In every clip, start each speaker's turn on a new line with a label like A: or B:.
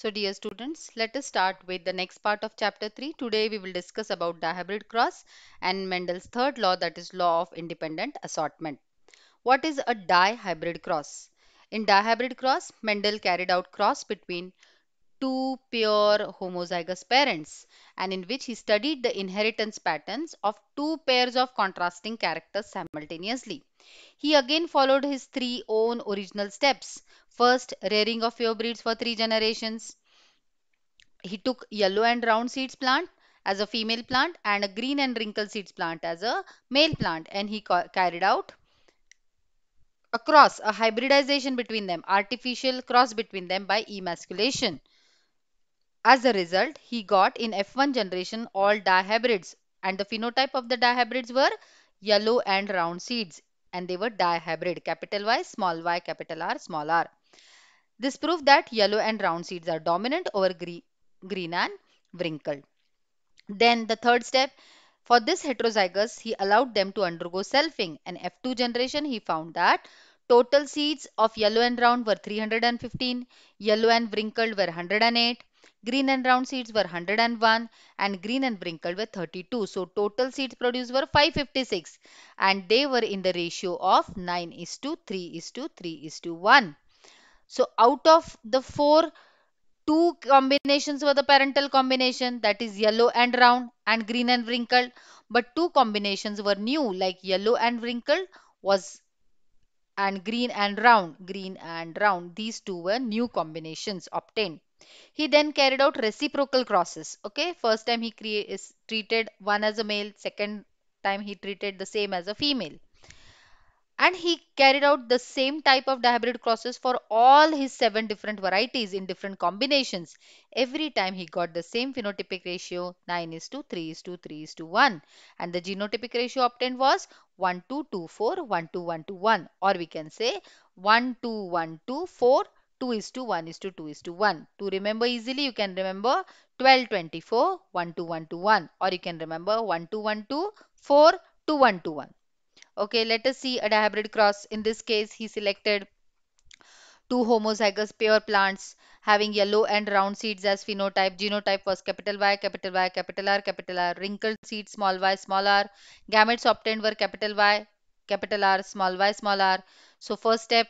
A: So dear students, let us start with the next part of chapter 3. Today we will discuss about dihybrid cross and Mendel's third law that is law of independent assortment. What is a dihybrid cross? In dihybrid cross, Mendel carried out cross between two pure homozygous parents and in which he studied the inheritance patterns of two pairs of contrasting characters simultaneously. He again followed his three own original steps. First, rearing of pure breeds for three generations. He took yellow and round seeds plant as a female plant and a green and wrinkled seeds plant as a male plant and he carried out across a hybridization between them artificial cross between them by emasculation as a result, he got in F1 generation all dihybrids and the phenotype of the dihybrids were yellow and round seeds and they were dihybrid capital Y small y capital R small r. This proved that yellow and round seeds are dominant over green, green and wrinkled. Then the third step for this heterozygous he allowed them to undergo selfing and F2 generation he found that total seeds of yellow and round were 315 yellow and wrinkled were 108 Green and round seeds were 101 and green and wrinkled were 32. So total seeds produced were 556 and they were in the ratio of 9 is to 3 is to 3 is to 1. So out of the four, two combinations were the parental combination that is yellow and round and green and wrinkled. But two combinations were new like yellow and wrinkled was and green and round green and round these two were new combinations obtained he then carried out reciprocal crosses. Okay, first time he is treated one as a male, second time he treated the same as a female. And he carried out the same type of dihybrid crosses for all his seven different varieties in different combinations. Every time he got the same phenotypic ratio 9 is to 3 is to 3 is to 1. And the genotypic ratio obtained was 1 to 2 4 1 to 1 to 1 or we can say 1 to 1 to 4 2 is to 1 is to 2 is to 1. To remember easily, you can remember 12, 24, 1 to 1 to 1 or you can remember 1 to 1 to 4 to 1 to 1. Okay, let us see a dihybrid cross. In this case, he selected two homozygous pair plants having yellow and round seeds as phenotype. Genotype was capital Y, capital Y, capital R, capital R. Wrinkled seeds, small y, small r. Gametes obtained were capital Y, capital R, small y, small r. So first step,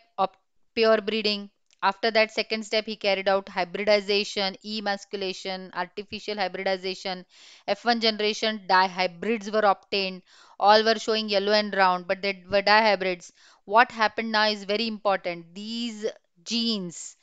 A: pure breeding. After that second step, he carried out hybridization, emasculation, artificial hybridization, F1 generation dihybrids were obtained. All were showing yellow and round, but they were dihybrids. What happened now is very important. These genes,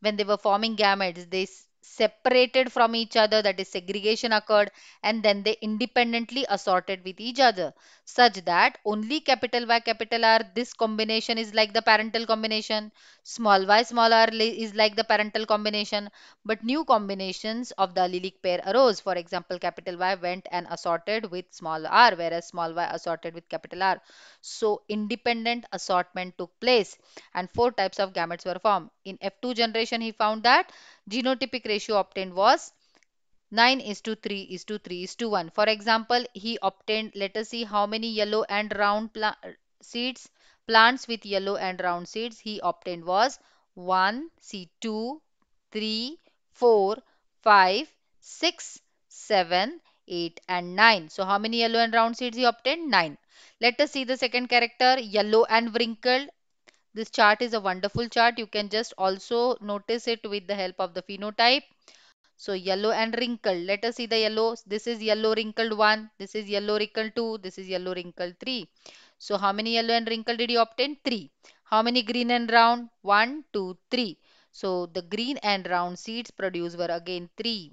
A: when they were forming gametes, they separated from each other that is segregation occurred and then they independently assorted with each other such that only capital Y capital R this combination is like the parental combination small y small r is like the parental combination but new combinations of the allelic pair arose for example capital Y went and assorted with small r whereas small y assorted with capital R so independent assortment took place and four types of gametes were formed in F2 generation he found that genotypic ratio obtained was 9 is to 3 is to 3 is to 1. For example, he obtained, let us see how many yellow and round pla seeds, plants with yellow and round seeds he obtained was 1, see 2, 3, 4, 5, 6, 7, 8 and 9. So how many yellow and round seeds he obtained? 9. Let us see the second character, yellow and wrinkled. This chart is a wonderful chart. You can just also notice it with the help of the phenotype. So yellow and wrinkled. Let us see the yellow. This is yellow wrinkled 1. This is yellow wrinkled 2. This is yellow wrinkled 3. So how many yellow and wrinkled did you obtain? 3. How many green and round? 1, 2, 3. So the green and round seeds produced were again 3.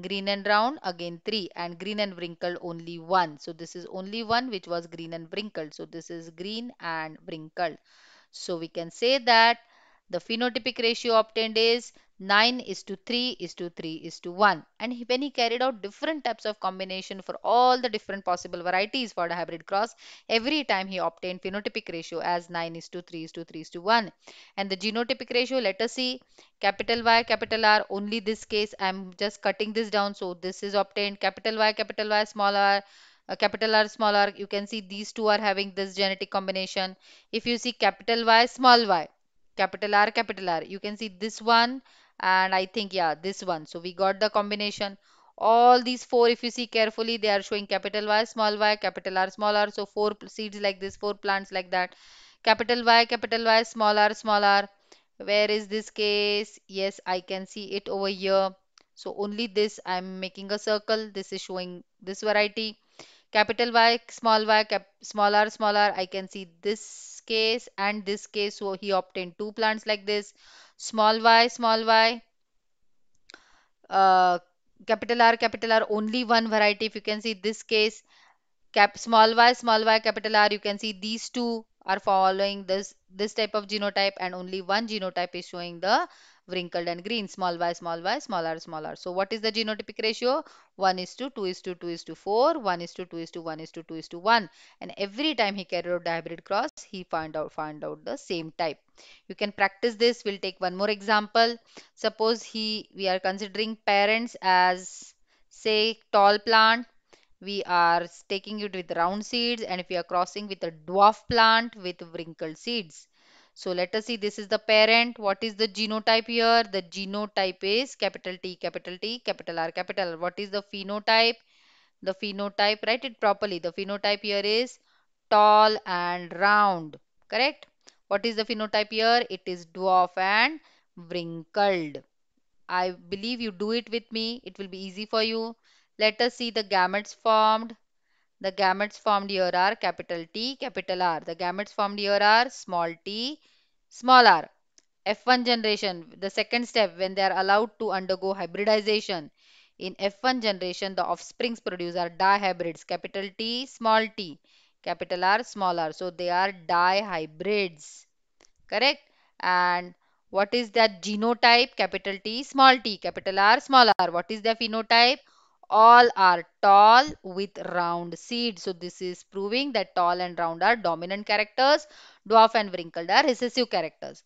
A: Green and round again 3 and green and wrinkled only 1. So this is only 1 which was green and wrinkled. So this is green and wrinkled. So we can say that the phenotypic ratio obtained is 9 is to 3 is to 3 is to 1 and when he carried out different types of combination for all the different possible varieties for the hybrid cross every time he obtained phenotypic ratio as 9 is to 3 is to 3 is to 1 and the genotypic ratio let us see capital Y capital R only this case I'm just cutting this down so this is obtained capital Y capital Y small r uh, capital R small r you can see these two are having this genetic combination if you see capital Y small y capital R capital R you can see this one and I think yeah this one so we got the combination all these four if you see carefully they are showing capital Y small y capital R small r so four seeds like this four plants like that capital Y capital Y small r small r where is this case yes I can see it over here so only this I'm making a circle this is showing this variety capital Y, small y, cap, small r, small r. I can see this case and this case. So he obtained two plants like this. Small y, small y, uh, capital R, capital R, only one variety. If you can see this case, cap small y, small y, capital R, you can see these two are following this, this type of genotype and only one genotype is showing the wrinkled and green small y small y smaller smaller so what is the genotypic ratio 1 is to 2 is to 2 is to 4 1 is to 2 is to 1 is to 2 is to 1 and every time he carried out the hybrid cross he found out found out the same type you can practice this we'll take one more example suppose he we are considering parents as say tall plant we are taking it with round seeds and if we are crossing with a dwarf plant with wrinkled seeds so let us see this is the parent. What is the genotype here? The genotype is capital T, capital T, capital R, capital R. What is the phenotype? The phenotype, write it properly. The phenotype here is tall and round. Correct? What is the phenotype here? It is dwarf and wrinkled. I believe you do it with me. It will be easy for you. Let us see the gametes formed. The gametes formed here are capital T, capital R. The gametes formed here are small t, small r. F1 generation, the second step when they are allowed to undergo hybridization. In F1 generation, the offsprings produced are dihybrids, capital T, small t, capital R, small r. So they are dihybrids. Correct? And what is that genotype, capital T, small t, capital R, small r. What is the phenotype? all are tall with round seeds. So this is proving that tall and round are dominant characters, dwarf and wrinkled are recessive characters.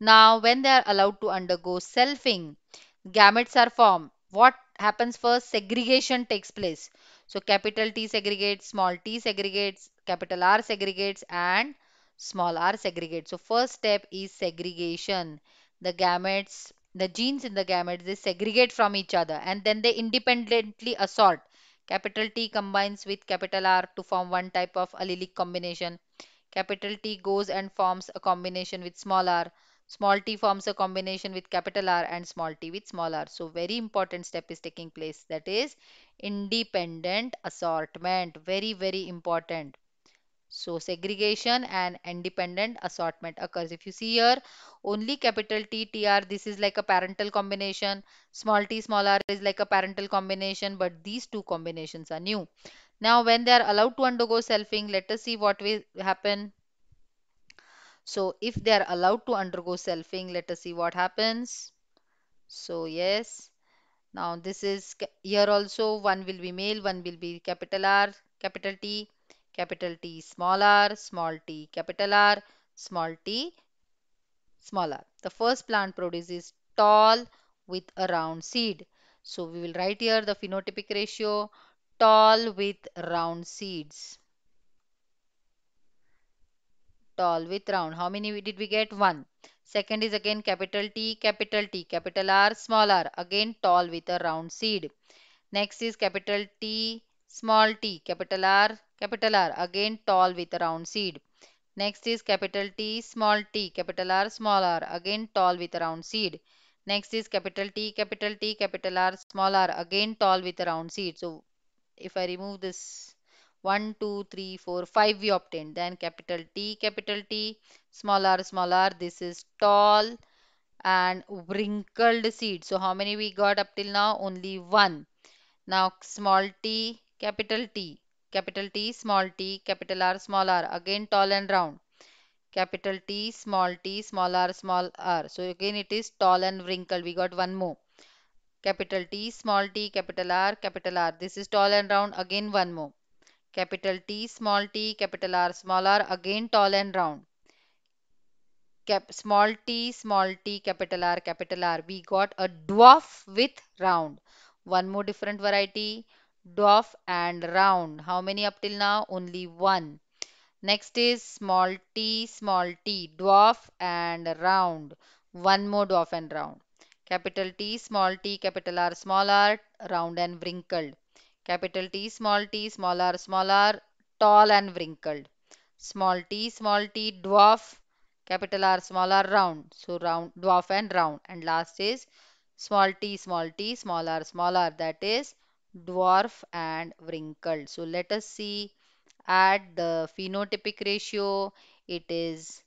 A: Now when they are allowed to undergo selfing, gametes are formed. What happens first? Segregation takes place. So capital T segregates, small t segregates, capital R segregates and small r segregates. So first step is segregation. The gametes the genes in the gametes they segregate from each other and then they independently assort capital T combines with capital R to form one type of allelic combination capital T goes and forms a combination with small r small t forms a combination with capital R and small t with small r so very important step is taking place that is independent assortment very very important so segregation and independent assortment occurs. If you see here, only capital T, TR, this is like a parental combination. Small t, small r is like a parental combination, but these two combinations are new. Now, when they are allowed to undergo selfing, let us see what will happen. So, if they are allowed to undergo selfing, let us see what happens. So, yes. Now, this is here also one will be male, one will be capital R, capital T capital T small r, small t capital R, small t small r. The first plant produces tall with a round seed. So we will write here the phenotypic ratio tall with round seeds. Tall with round. How many did we get? One. Second is again capital T, capital T, capital R, small r. Again tall with a round seed. Next is capital T, small t, capital R, capital R, again tall with a round seed. Next is capital T, small t, capital R, small r, again tall with a round seed. Next is capital T, capital T, capital R, small r, again tall with a round seed. So if I remove this 1, 2, 3, 4, 5 we obtained. Then capital T, capital T, small r, small r, this is tall and wrinkled seed. So how many we got up till now? Only one. Now small t, capital T, capital T, small t, capital R, small r, again tall and round, capital T, small t, small r, small r. So again it is tall and wrinkled. We got one more. Capital T, small t, capital R, capital R. This is tall and round. Again one more. Capital T, small t, capital R, small r. Again tall and round. Cap small t, small t, capital R, capital R. We got a dwarf with round. One more different variety dwarf and round. How many up till now? Only one. Next is small t, small t, dwarf and round. One more dwarf and round. Capital T, small t, capital R, small r, round and wrinkled. Capital T, small t, small r, small r, tall and wrinkled. Small t, small t, dwarf, capital R, small r, round. So round, dwarf and round. And last is small t, small t, small r, small r, that is dwarf and wrinkled. So let us see at the phenotypic ratio. It is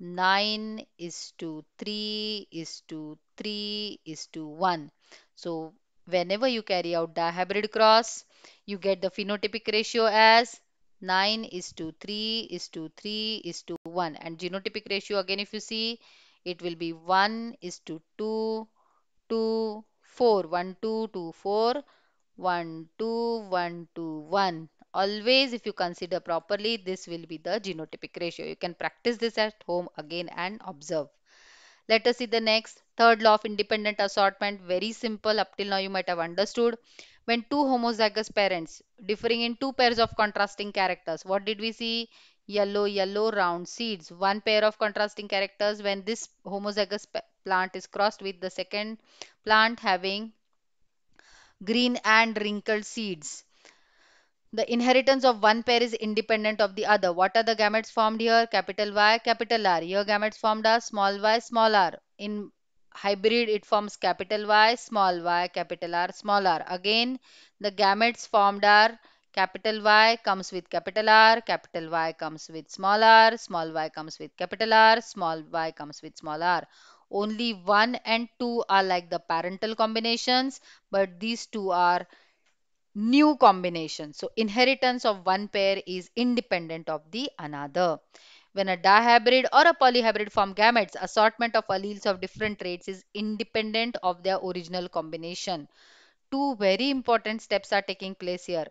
A: 9 is to 3 is to 3 is to 1. So whenever you carry out the hybrid cross, you get the phenotypic ratio as 9 is to 3 is to 3 is to 1 and genotypic ratio again if you see it will be 1 is to 2 2 4 1 2 2 4 1, 2, 1, 2, 1. Always if you consider properly, this will be the genotypic ratio. You can practice this at home again and observe. Let us see the next. Third law of independent assortment. Very simple. Up till now you might have understood. When two homozygous parents differing in two pairs of contrasting characters. What did we see? Yellow, yellow round seeds. One pair of contrasting characters when this homozygous plant is crossed with the second plant having green and wrinkled seeds. The inheritance of one pair is independent of the other. What are the gametes formed here? Capital Y, capital R. Your gametes formed are small y, small r. In hybrid it forms capital Y, small y, capital R, small r. Again, the gametes formed are capital Y comes with capital R, capital Y comes with small r, small y comes with capital R, small y comes with small r. Only 1 and 2 are like the parental combinations, but these two are new combinations. So inheritance of one pair is independent of the another. When a dihybrid or a polyhybrid form gametes, assortment of alleles of different traits is independent of their original combination. Two very important steps are taking place here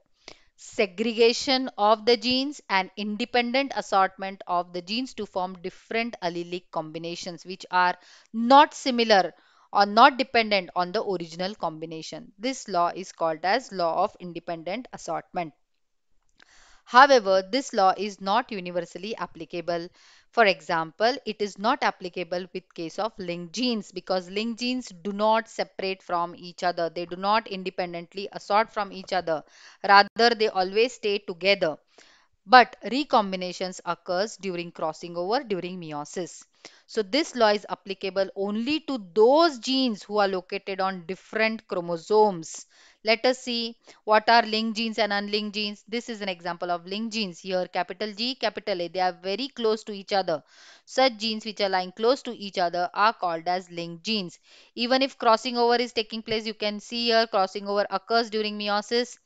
A: segregation of the genes and independent assortment of the genes to form different allelic combinations which are not similar or not dependent on the original combination. This law is called as law of independent assortment. However, this law is not universally applicable for example, it is not applicable with case of linked genes because linked genes do not separate from each other. They do not independently assort from each other. Rather, they always stay together. But recombinations occurs during crossing over during meiosis. So this law is applicable only to those genes who are located on different chromosomes. Let us see what are linked genes and unlinked genes. This is an example of linked genes here capital G, capital A. They are very close to each other. Such genes which are lying close to each other are called as linked genes. Even if crossing over is taking place, you can see here crossing over occurs during meiosis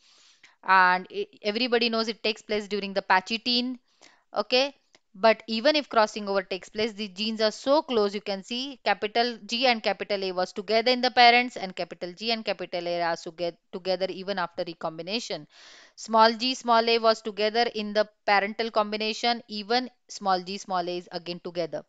A: and everybody knows it takes place during the pachytene. Okay but even if crossing over takes place, the genes are so close you can see capital G and capital A was together in the parents and capital G and capital A are together even after recombination. Small g small a was together in the parental combination even small g small a is again together.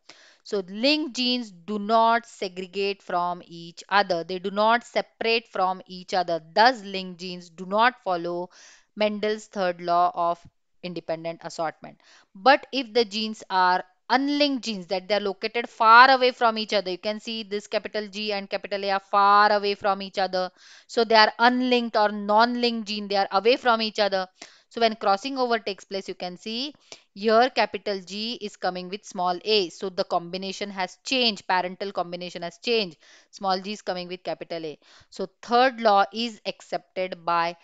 A: So linked genes do not segregate from each other. They do not separate from each other. Thus linked genes do not follow Mendel's third law of independent assortment. But if the genes are unlinked genes that they are located far away from each other you can see this capital G and capital A are far away from each other so they are unlinked or non-linked gene they are away from each other so when crossing over takes place you can see here capital G is coming with small a so the combination has changed parental combination has changed small g is coming with capital A so third law is accepted by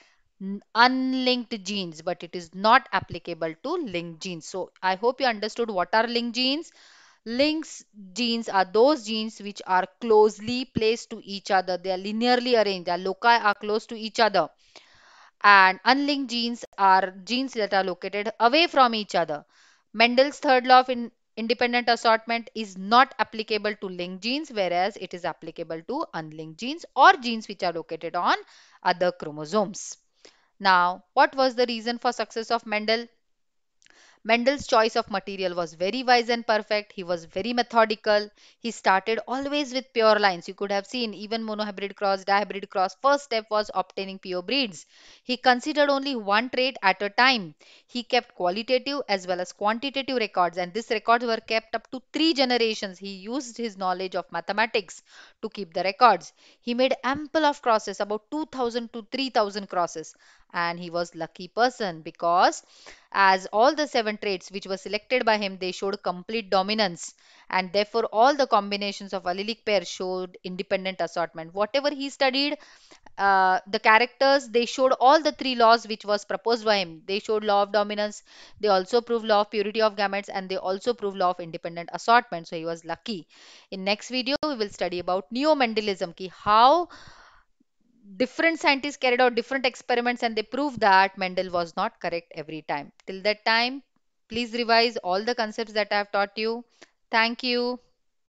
A: unlinked genes but it is not applicable to linked genes so i hope you understood what are linked genes linked genes are those genes which are closely placed to each other they are linearly arranged their loci are close to each other and unlinked genes are genes that are located away from each other mendel's third law of in independent assortment is not applicable to linked genes whereas it is applicable to unlinked genes or genes which are located on other chromosomes now, what was the reason for success of Mendel? Mendel's choice of material was very wise and perfect. He was very methodical. He started always with pure lines. You could have seen even monohybrid cross, dihybrid cross. First step was obtaining pure breeds. He considered only one trait at a time. He kept qualitative as well as quantitative records and these records were kept up to three generations. He used his knowledge of mathematics to keep the records. He made ample of crosses, about 2000 to 3000 crosses and he was lucky person because as all the seven traits which were selected by him they showed complete dominance and therefore all the combinations of allelic pair showed independent assortment whatever he studied uh, the characters they showed all the three laws which was proposed by him they showed law of dominance they also proved law of purity of gametes and they also proved law of independent assortment so he was lucky in next video we will study about neo mendelism ki how different scientists carried out different experiments and they proved that Mendel was not correct every time. Till that time, please revise all the concepts that I have taught you. Thank you.